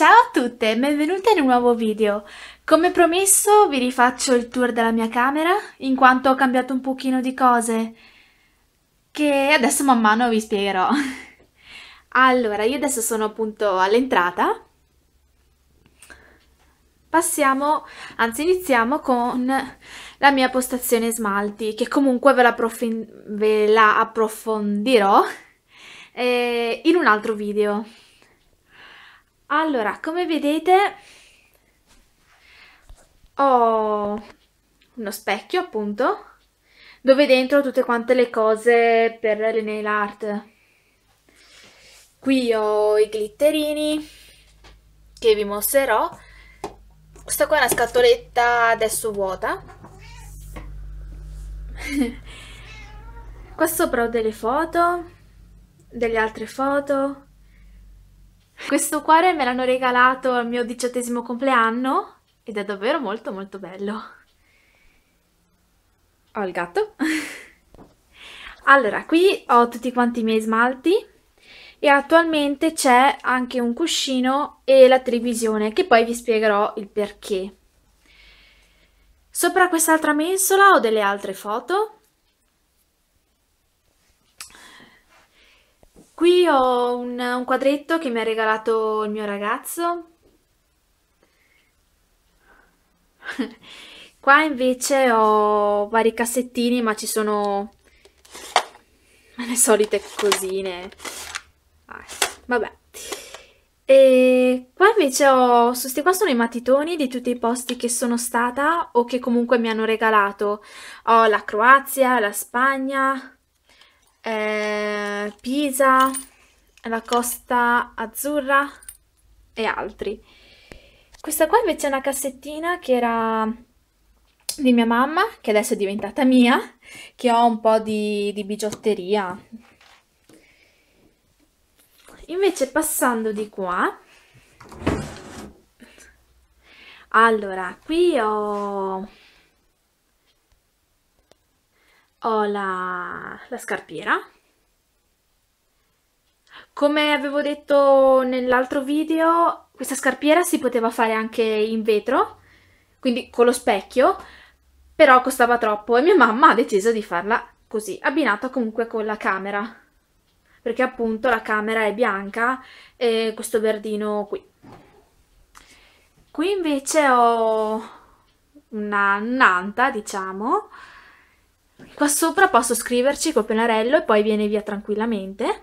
Ciao a tutte e benvenute in un nuovo video. Come promesso vi rifaccio il tour della mia camera, in quanto ho cambiato un pochino di cose, che adesso man mano vi spiegherò. Allora, io adesso sono appunto all'entrata. Passiamo, anzi iniziamo con la mia postazione smalti, che comunque ve la, ve la approfondirò eh, in un altro video. Allora, come vedete ho uno specchio appunto dove dentro ho tutte quante le cose per le nail art. Qui ho i glitterini che vi mostrerò. Questa qua è una scatoletta adesso vuota. Qua sopra ho delle foto, delle altre foto, questo cuore me l'hanno regalato al mio diciottesimo compleanno ed è davvero molto molto bello. Ho il gatto. allora, qui ho tutti quanti i miei smalti e attualmente c'è anche un cuscino e la televisione che poi vi spiegherò il perché. Sopra quest'altra mensola ho delle altre foto Qui ho un, un quadretto che mi ha regalato il mio ragazzo. Qua invece ho vari cassettini ma ci sono le solite cosine. Ah, vabbè. E qua invece ho, questi qua sono i matitoni di tutti i posti che sono stata o che comunque mi hanno regalato. Ho la Croazia, la Spagna, eh, Pisa, la Costa Azzurra e altri. Questa qua invece è una cassettina che era di mia mamma, che adesso è diventata mia, che ho un po' di, di bigiotteria. Invece passando di qua, allora, qui ho ho la, la scarpiera. Come avevo detto nell'altro video, questa scarpiera si poteva fare anche in vetro, quindi con lo specchio, però costava troppo e mia mamma ha deciso di farla così, abbinata comunque con la camera, perché appunto la camera è bianca e questo verdino qui. Qui invece ho una nanta, diciamo, Qua sopra posso scriverci col pennarello e poi viene via tranquillamente.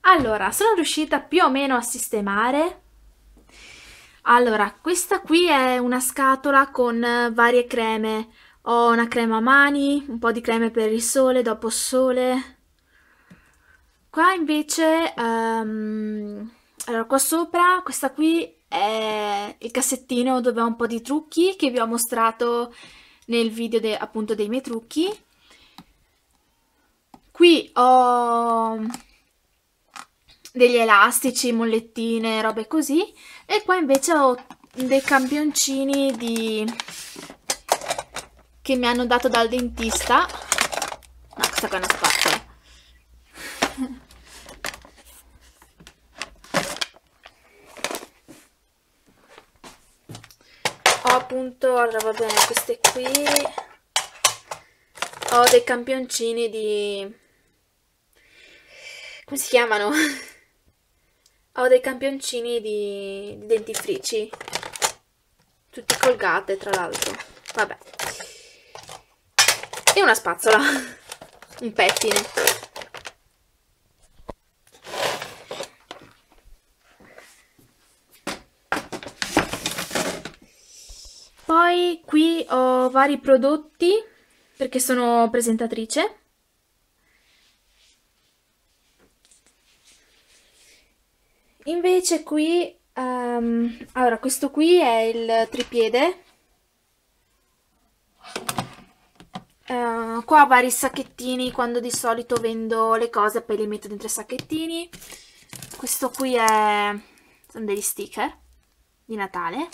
Allora, sono riuscita più o meno a sistemare. Allora, questa qui è una scatola con eh, varie creme. Ho una crema a mani, un po' di creme per il sole, dopo sole. Qua invece, um, allora qua sopra, questa qui è il cassettino dove ho un po' di trucchi che vi ho mostrato nel video de, appunto dei miei trucchi. Qui ho degli elastici, mollettine, robe così e qua invece ho dei campioncini di... che mi hanno dato dal dentista. No, questa qua è una spazzola appunto allora va bene queste qui ho dei campioncini di come si chiamano? ho dei campioncini di, di dentifrici tutti colgate tra l'altro vabbè e una spazzola un pettine vari prodotti perché sono presentatrice. Invece qui, um, allora questo qui è il tripiede. Uh, qua vari sacchettini quando di solito vendo le cose poi le metto dentro i sacchettini. Questo qui è, sono degli sticker di Natale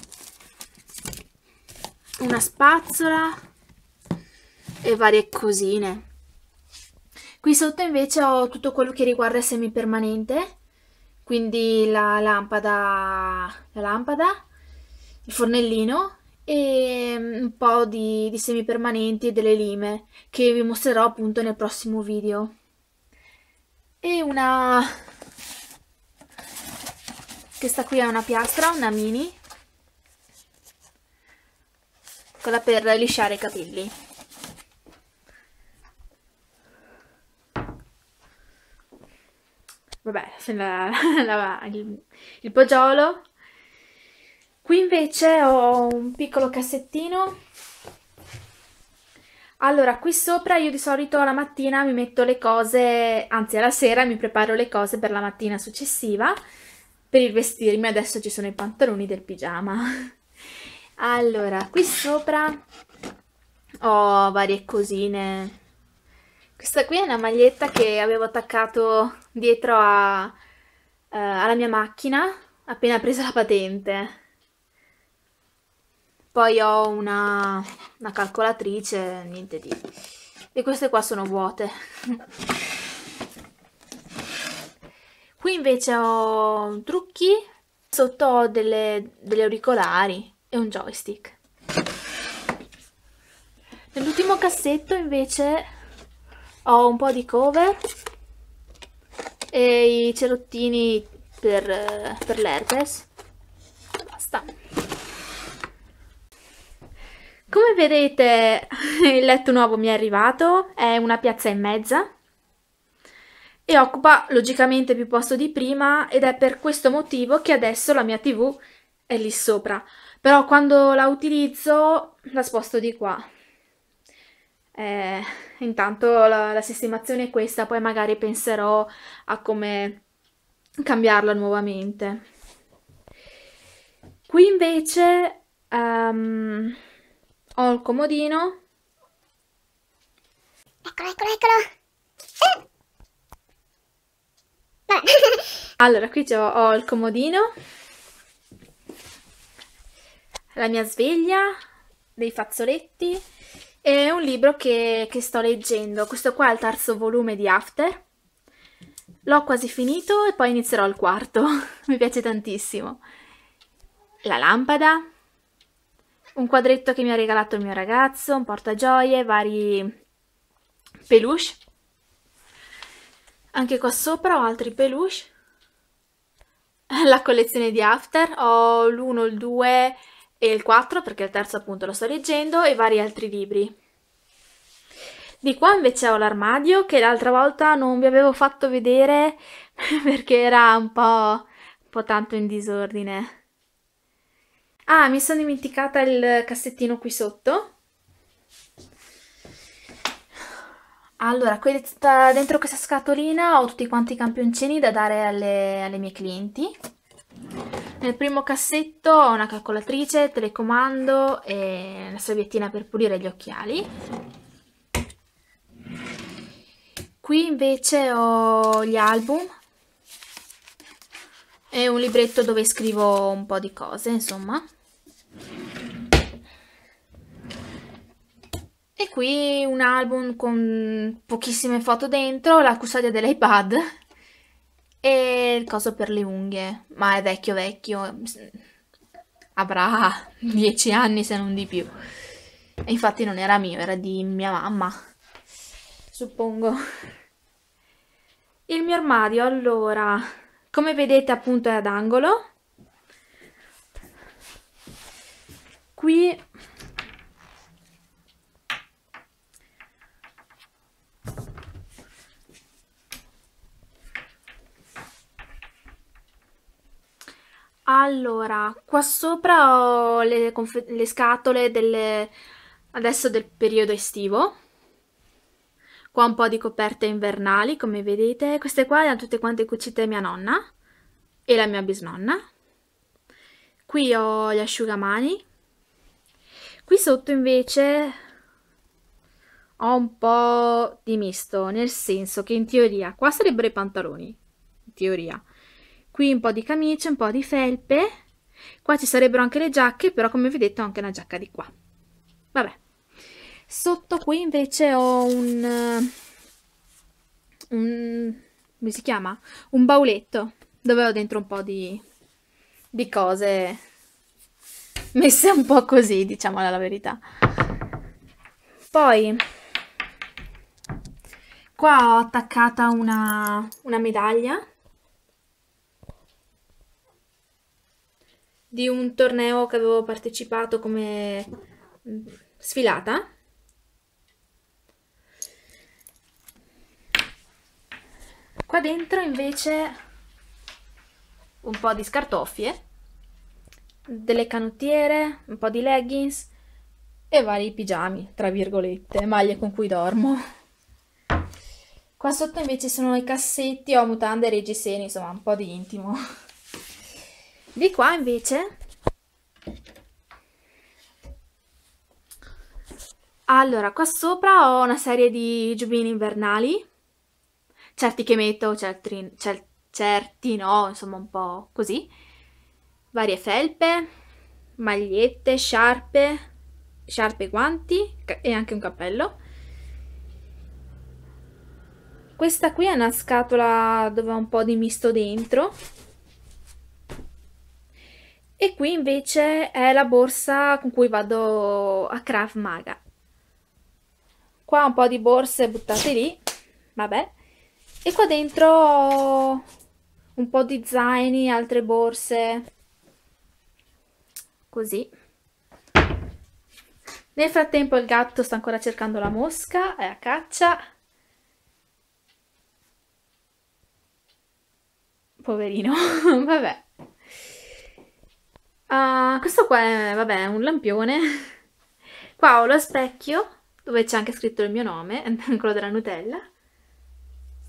una spazzola e varie cosine. Qui sotto invece ho tutto quello che riguarda il semipermanente, quindi la lampada, la lampada il fornellino e un po' di, di semipermanenti e delle lime che vi mostrerò appunto nel prossimo video. E una... questa qui è una piastra, una mini, quella per lisciare i capelli. Vabbè, sembra il, il poggiolo. Qui invece ho un piccolo cassettino. Allora, qui sopra io di solito alla mattina mi metto le cose, anzi alla sera mi preparo le cose per la mattina successiva per il vestirmi. Adesso ci sono i pantaloni del pigiama. Allora, qui sopra ho varie cosine. Questa qui è una maglietta che avevo attaccato dietro a, eh, alla mia macchina appena presa la patente. Poi ho una, una calcolatrice, niente di... E queste qua sono vuote. qui invece ho trucchi, sotto ho delle, degli auricolari e un joystick. Nell'ultimo cassetto invece ho un po' di cover e i cerottini per, per l'herpes. Basta. Come vedete il letto nuovo mi è arrivato, è una piazza e mezza e occupa logicamente più posto di prima ed è per questo motivo che adesso la mia tv è lì sopra però quando la utilizzo la sposto di qua. Eh, intanto la, la sistemazione è questa, poi magari penserò a come cambiarla nuovamente. Qui invece um, ho il comodino. Eccolo, eccolo, eccolo. Eh. allora, qui ho, ho il comodino la mia sveglia, dei fazzoletti e un libro che, che sto leggendo. Questo qua è il terzo volume di After. L'ho quasi finito e poi inizierò il quarto. Mi piace tantissimo. La lampada, un quadretto che mi ha regalato il mio ragazzo, un portagioie, vari peluche. Anche qua sopra ho altri peluche. La collezione di After, ho l'uno, il due, e il 4 perché il terzo appunto lo sto leggendo e vari altri libri. Di qua invece ho l'armadio che l'altra volta non vi avevo fatto vedere perché era un po', un po' tanto in disordine. Ah, mi sono dimenticata il cassettino qui sotto. Allora, qui dentro questa scatolina ho tutti quanti i campioncini da dare alle, alle mie clienti. Nel primo cassetto ho una calcolatrice, telecomando e la serviettina per pulire gli occhiali. Qui invece ho gli album e un libretto dove scrivo un po' di cose, insomma. E qui un album con pochissime foto dentro, la custodia dell'iPad e il coso per le unghie, ma è vecchio vecchio, avrà dieci anni se non di più. E infatti non era mio, era di mia mamma, suppongo. Il mio armadio, allora, come vedete appunto è ad angolo. Qui Allora, qua sopra ho le, le scatole delle, adesso del periodo estivo. Qua un po' di coperte invernali, come vedete. Queste qua le hanno tutte quante cucite mia nonna e la mia bisnonna. Qui ho gli asciugamani. Qui sotto invece ho un po' di misto, nel senso che in teoria, qua sarebbero i pantaloni, in teoria qui un po' di camicia, un po' di felpe, qua ci sarebbero anche le giacche, però come vedete ho anche una giacca di qua, vabbè. Sotto qui invece ho un, eh, un come si chiama? Un bauletto, dove ho dentro un po' di, di cose messe un po' così, diciamo la verità. Poi qua ho attaccata una, una medaglia di un torneo che avevo partecipato come mm, sfilata. Qua dentro invece un po' di scartoffie, delle canottiere, un po' di leggings e vari pigiami, tra virgolette, maglie con cui dormo. Qua sotto invece sono i cassetti, ho mutande, reggiseni, insomma un po' di intimo. Di qua invece Allora, qua sopra ho una serie di giubbini invernali, certi che metto, certi, certi no, insomma un po' così, varie felpe, magliette, sciarpe, sciarpe guanti e anche un cappello. Questa qui è una scatola dove ho un po' di misto dentro, e qui invece è la borsa con cui vado a Krav Maga. Qua un po' di borse buttate lì, vabbè. E qua dentro ho un po' di zaini, altre borse, così. Nel frattempo il gatto sta ancora cercando la mosca, è a caccia. Poverino, vabbè. Uh, questo qua è, vabbè, è un lampione. Qua ho lo specchio, dove c'è anche scritto il mio nome, quello della Nutella.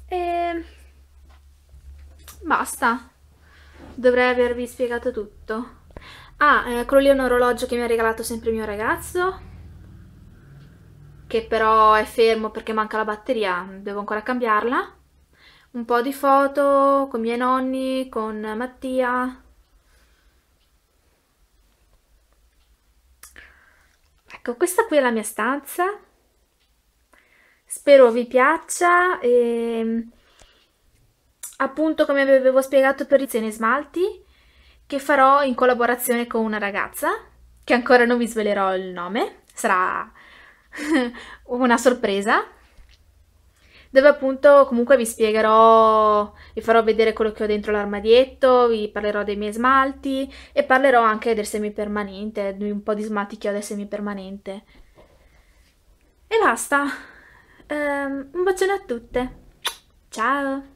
E... Basta. Dovrei avervi spiegato tutto. Ah, eh, quello lì è un orologio che mi ha regalato sempre il mio ragazzo. Che però è fermo perché manca la batteria, devo ancora cambiarla. Un po' di foto con i miei nonni, con Mattia, Ecco, questa qui è la mia stanza. Spero vi piaccia. E, appunto, come vi avevo spiegato per i zeni smalti, che farò in collaborazione con una ragazza, che ancora non vi svelerò il nome, sarà una sorpresa dove appunto comunque vi spiegherò, vi farò vedere quello che ho dentro l'armadietto, vi parlerò dei miei smalti e parlerò anche del semipermanente, di un po' di smalti che ho del semipermanente. E basta! Um, un bacione a tutte! Ciao!